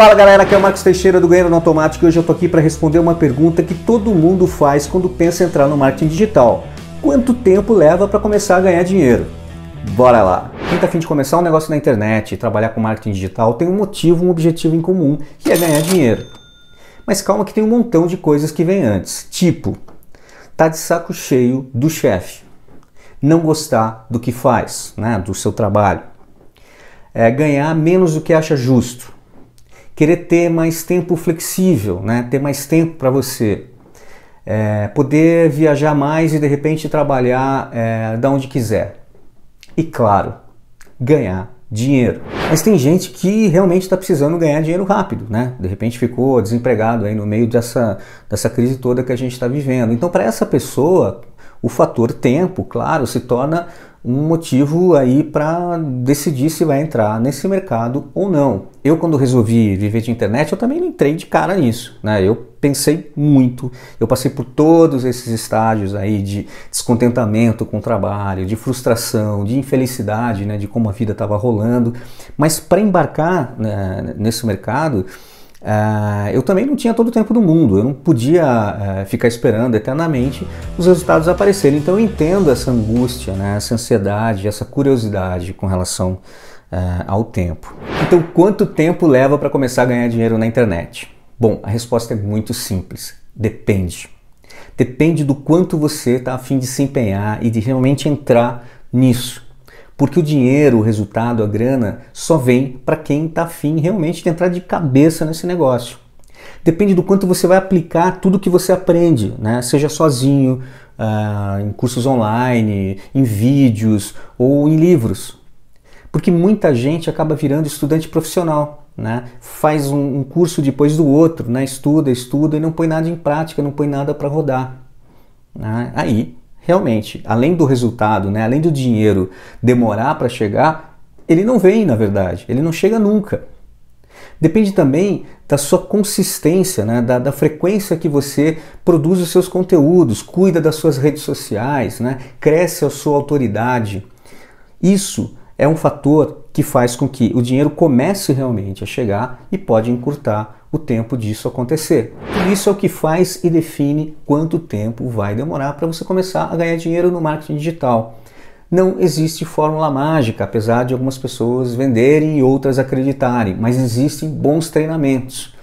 Fala galera, aqui é o Marcos Teixeira do Ganheiro no Automático e hoje eu tô aqui para responder uma pergunta que todo mundo faz quando pensa em entrar no marketing digital. Quanto tempo leva para começar a ganhar dinheiro? Bora lá! Quem tá afim de começar um negócio na internet e trabalhar com marketing digital tem um motivo, um objetivo em comum, que é ganhar dinheiro. Mas calma que tem um montão de coisas que vem antes. Tipo, tá de saco cheio do chefe. Não gostar do que faz, né, do seu trabalho. É ganhar menos do que acha justo querer ter mais tempo flexível, né? ter mais tempo para você, é, poder viajar mais e de repente trabalhar é, da onde quiser. E claro, ganhar dinheiro. Mas tem gente que realmente está precisando ganhar dinheiro rápido, né? De repente ficou desempregado aí no meio dessa, dessa crise toda que a gente está vivendo. Então, para essa pessoa, o fator tempo, claro, se torna um motivo aí para decidir se vai entrar nesse mercado ou não. Eu quando resolvi viver de internet, eu também não entrei de cara nisso, né? Eu pensei muito, eu passei por todos esses estágios aí de descontentamento com o trabalho, de frustração, de infelicidade, né, de como a vida estava rolando, mas para embarcar né, nesse mercado, ah, eu também não tinha todo o tempo do mundo, eu não podia eh, ficar esperando eternamente os resultados aparecerem. Então eu entendo essa angústia, né, essa ansiedade, essa curiosidade com relação eh, ao tempo. Então, quanto tempo leva para começar a ganhar dinheiro na internet? Bom, a resposta é muito simples: depende. Depende do quanto você está afim de se empenhar e de realmente entrar nisso. Porque o dinheiro, o resultado, a grana só vem para quem está afim realmente de entrar de cabeça nesse negócio. Depende do quanto você vai aplicar tudo que você aprende, né? seja sozinho, uh, em cursos online, em vídeos ou em livros. Porque muita gente acaba virando estudante profissional, né? faz um, um curso depois do outro, né? estuda, estuda e não põe nada em prática, não põe nada para rodar. Né? Aí realmente, além do resultado, né, além do dinheiro demorar para chegar, ele não vem, na verdade, ele não chega nunca. Depende também da sua consistência, né? da, da frequência que você produz os seus conteúdos, cuida das suas redes sociais, né? cresce a sua autoridade. Isso é um fator que faz com que o dinheiro comece realmente a chegar e pode encurtar o tempo disso acontecer. E isso é o que faz e define quanto tempo vai demorar para você começar a ganhar dinheiro no marketing digital. Não existe fórmula mágica, apesar de algumas pessoas venderem e outras acreditarem, mas existem bons treinamentos.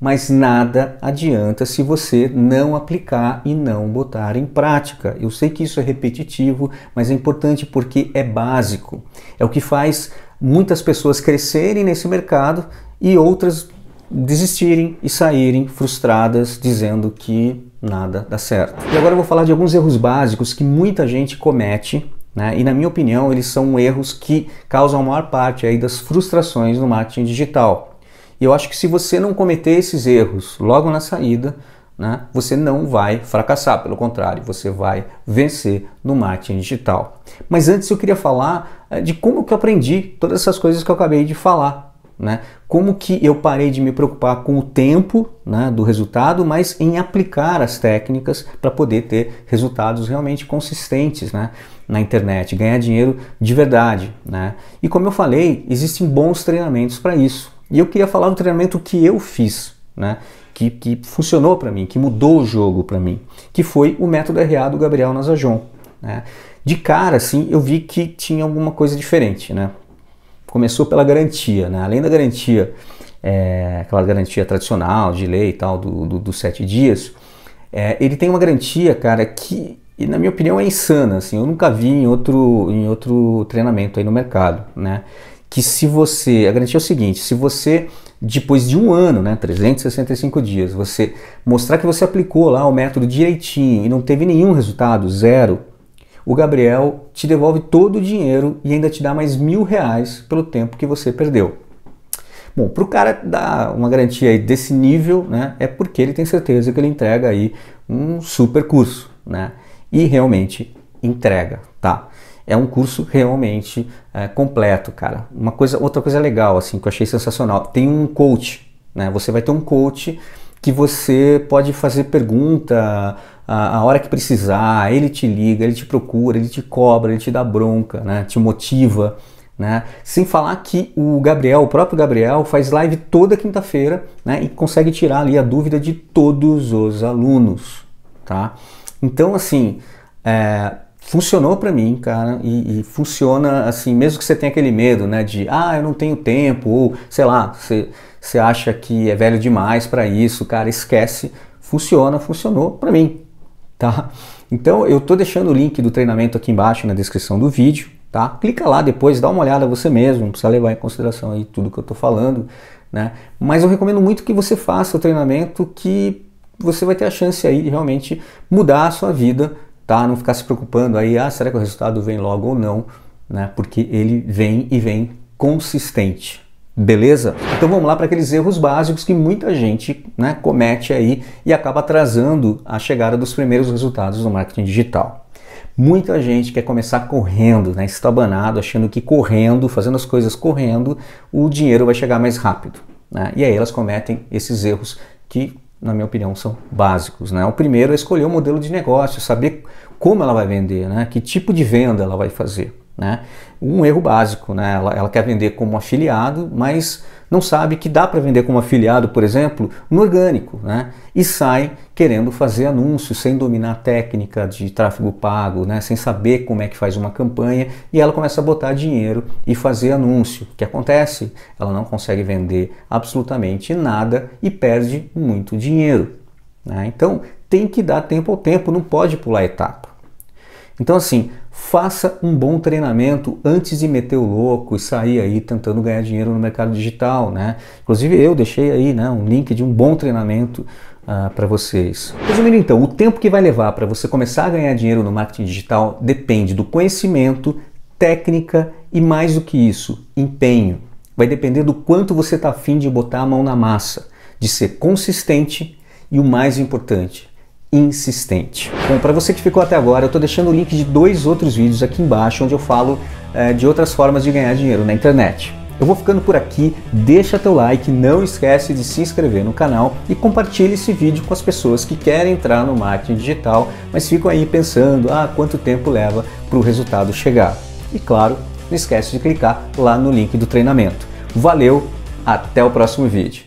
Mas nada adianta se você não aplicar e não botar em prática. Eu sei que isso é repetitivo, mas é importante porque é básico. É o que faz muitas pessoas crescerem nesse mercado e outras desistirem e saírem frustradas dizendo que nada dá certo. E agora eu vou falar de alguns erros básicos que muita gente comete, né? E na minha opinião, eles são erros que causam a maior parte aí das frustrações no marketing digital. E eu acho que se você não cometer esses erros logo na saída, né, você não vai fracassar, pelo contrário, você vai vencer no marketing digital. Mas antes eu queria falar eh, de como que eu aprendi todas essas coisas que eu acabei de falar, né? Como que eu parei de me preocupar com o tempo né, do resultado, mas em aplicar as técnicas para poder ter resultados realmente consistentes né, na internet, ganhar dinheiro de verdade. Né? E como eu falei, existem bons treinamentos para isso. E eu queria falar do treinamento que eu fiz, né, que, que funcionou para mim, que mudou o jogo para mim, que foi o método RA do Gabriel Nazajon. Né? De cara, assim, eu vi que tinha alguma coisa diferente. Né? começou pela garantia, né? Além da garantia, é, aquela garantia tradicional de lei e tal, do, do dos sete dias, é, ele tem uma garantia, cara, que, na minha opinião, é insana. Assim, eu nunca vi em outro, em outro treinamento aí no mercado, né? Que se você. A garantia é o seguinte: se você, depois de um ano, né, 365 dias, você mostrar que você aplicou lá o método direitinho e não teve nenhum resultado, zero, o Gabriel te devolve todo o dinheiro e ainda te dá mais mil reais pelo tempo que você perdeu. Bom, para o cara dar uma garantia desse nível, né, é porque ele tem certeza que ele entrega aí um super curso, né? E realmente entrega, tá? É um curso realmente é, completo, cara. Uma coisa, outra coisa legal, assim, que eu achei sensacional, tem um coach, né? Você vai ter um coach que você pode fazer pergunta, a, a hora que precisar, ele te liga, ele te procura, ele te cobra, ele te dá bronca, né? te motiva. Né? Sem falar que o Gabriel, o próprio Gabriel, faz live toda quinta-feira né? e consegue tirar ali a dúvida de todos os alunos. Tá? Então, assim, é, funcionou para mim, cara, e, e, funciona assim, mesmo que você tenha aquele medo, né, de ah, eu não tenho tempo, ou sei lá, você, você acha que é velho demais para isso, cara, esquece. Funciona, funcionou para mim, tá? Então eu tô deixando o link do treinamento aqui embaixo na descrição do vídeo, tá? Clica lá depois, dá uma olhada você mesmo, não precisa levar em consideração aí tudo que eu tô falando, né? Mas eu recomendo muito que você faça o treinamento que você vai ter a chance aí de realmente mudar a sua vida, tá? Não ficar se preocupando aí, ah, será que o resultado vem logo ou não, né? Porque ele vem e vem consistente, Beleza? Então vamos lá para aqueles erros básicos que muita gente né, comete aí e acaba atrasando a chegada dos primeiros resultados no marketing digital. Muita gente quer começar correndo, né, estabanado, achando que correndo, fazendo as coisas correndo, o dinheiro vai chegar mais rápido. Né? E aí elas cometem esses erros que, na minha opinião, são básicos. Né? O primeiro é escolher o um modelo de negócio, saber como ela vai vender, né? que tipo de venda ela vai fazer. Né? Um erro básico, né? ela, ela quer vender como afiliado, mas não sabe que dá para vender como afiliado, por exemplo, no orgânico, né? e sai querendo fazer anúncios sem dominar a técnica de tráfego pago, né? sem saber como é que faz uma campanha, e ela começa a botar dinheiro e fazer anúncio. O que acontece? Ela não consegue vender absolutamente nada e perde muito dinheiro. Né? Então tem que dar tempo ao tempo, não pode pular etapa. Então, assim, faça um bom treinamento antes de meter o louco e sair aí tentando ganhar dinheiro no mercado digital, né? Inclusive, eu deixei aí né, um link de um bom treinamento Uh, ah, para vocês. Resumindo então, o tempo que vai levar para você começar a ganhar dinheiro no marketing digital depende do conhecimento, técnica e mais do que isso, empenho. Vai depender do quanto você está afim de botar a mão na massa, de ser consistente e o mais importante, insistente. Bom, para você que ficou até agora, eu estou deixando o link de dois outros vídeos aqui embaixo onde eu falo é, de outras formas de ganhar dinheiro na internet. Eu vou ficando por aqui, deixa teu like, não esquece de se inscrever no canal e compartilhe esse vídeo com as pessoas que querem entrar no marketing digital, mas ficam aí pensando, ah, quanto tempo leva para o resultado chegar. E claro, não esquece de clicar lá no link do treinamento. Valeu, até o próximo vídeo.